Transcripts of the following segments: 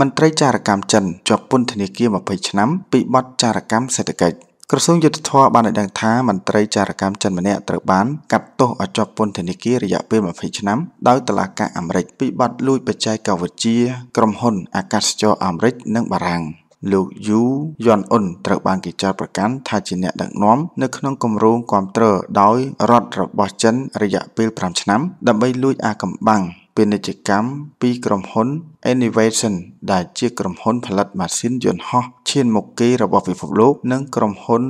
មន្ត្រីចារកម្មចិនជាប់ពន្ធនាគារ20ឆ្នាំពីបទចារកម្មសេដ្ឋកិច្ចក្រសួងយុទ្ធភ័ពបានឲ្យដឹងថាមន្ត្រីចារកម្មចិនម្នាក់ត្រូវបានកាត់ទោសឲ្យជាប់ពន្ធនាគាររយៈពេល20ឆ្នាំដោយតុលាការអាមេរិក ពីបទលួចបច្ចេកវិទ្យាក្រុមហ៊ុនអាកាសចរអាមេរិកនិងបារាំងលោកយូយន់អ៊ុនត្រូវបានគេចោទប្រកាន់ថាជាអ្នកដឹកនាំ នៅ ក្នុងគម្រោងគាំទ្រដោយរដ្ឋរបស់ចិន រយៈពេល5ឆ្នាំដើម្បីលួចអាកំបាំងពាណិជ្ជកម្មពីក្រុមហ៊ុន Enivation ដែលជាក្រុមហ៊ុនផលិតម៉ាស៊ីនយន្តហោះឈានមុខគេរបស់ពិភពលោកនិងក្រុមហ៊ុន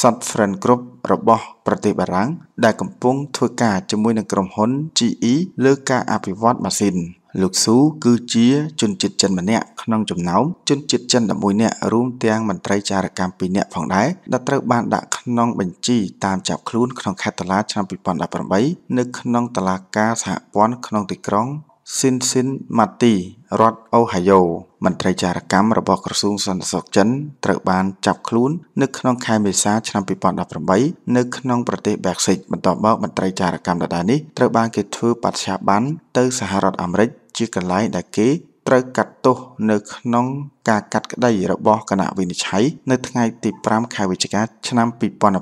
Safran Group របស់ប្រទេសបារាំងដែលកំពុងធ្វើការជាមួយនឹងក្រុមហ៊ុន GE លើការអភិវឌ្ឍម៉ាស៊ីន។លោកស៊ូគឺជាជនជាតិចិនម្នាក់ក្នុងចំណោមជនជាតិចិន11នាក់រួមទាំងមន្ត្រីចារកម្ម2នាក់ផងដែរដែលត្រូវបានដាក់ក្នុងបញ្ជីតាមចាប់ខ្លួនក្នុងខេត្តតាឡាឆ្នាំ2018នៅក្នុងតាឡាការសហព័ន្ធក្នុងទីក្រុងស៊ីនស៊ីនម៉ាទីរដ្ឋអូហាយ៉ូមន្ត្រីចារកម្មរបស់ក្រសួងសន្តិសុខចិនត្រូវបានចាប់ខ្លួននៅក្នុងខែមេសាឆ្នាំ2018នៅក្នុងប្រទេសបែកស៊ិចបន្ទាប់មកមន្ត្រីចារកម្មដដែលនេះត្រូវបានគេធ្វើបដិឆេទបានទៅសហរដ្ឋអាមេរិកជាកន្លែងដែលគេត្រូវកាត់ទោសនៅក្នុងការកាត់ក្តីរបស់គណៈវិនិច្ឆ័យនៅថ្ងៃទី5ខែវិច្ឆិកាឆ្នាំ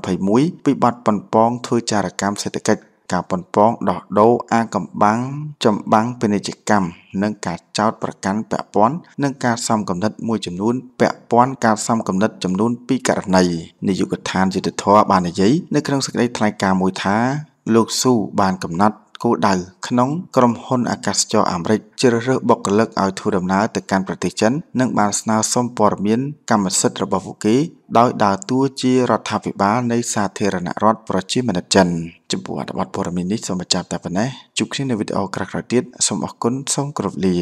2021ពីបទប៉ុនប៉ងធ្វើចារកម្មសេដ្ឋកិច្ចការប៉ុនប៉ងដោះដូរអាកំបាំងចម្បាំងពាណិជ្ជកម្មនិងការចោតប្រកាន់ពាក់ព័ន្ធនិងការសំកំណត់មួយចំនួនពាក់ព័ន្ធការសំកំណត់ចំនួន2ករណីនាយកដ្ឋានយុតិធធម៌បាននិយាយនៅក្នុងសេចក្តីថ្លែងការណ៍មួយថា លោកស៊ូបានកំណត់គោលដៅក្នុងក្រុមហ៊ុន អាកាសចរអាមេរិកជ្រើសរើសបុគ្គលិកឲ្យធ្វើដំណើរទៅកាន់ប្រទេសចិននិង បានស្នើសុំព័ត៌មាន កម្មសិទ្ធិរបស់ពួកគេដោយដើរតួជារដ្ឋាភិបាលនៃសាធារណរដ្ឋប្រជាមានិតចិនចំពោះអត្ថបទព័ត៌មាននេះសូមបញ្ចប់តែប៉ុណ្ណេះជួបគ្នានៅវីដេអូក្រោយៗទៀតសូមអរគុណសូមគោរពលា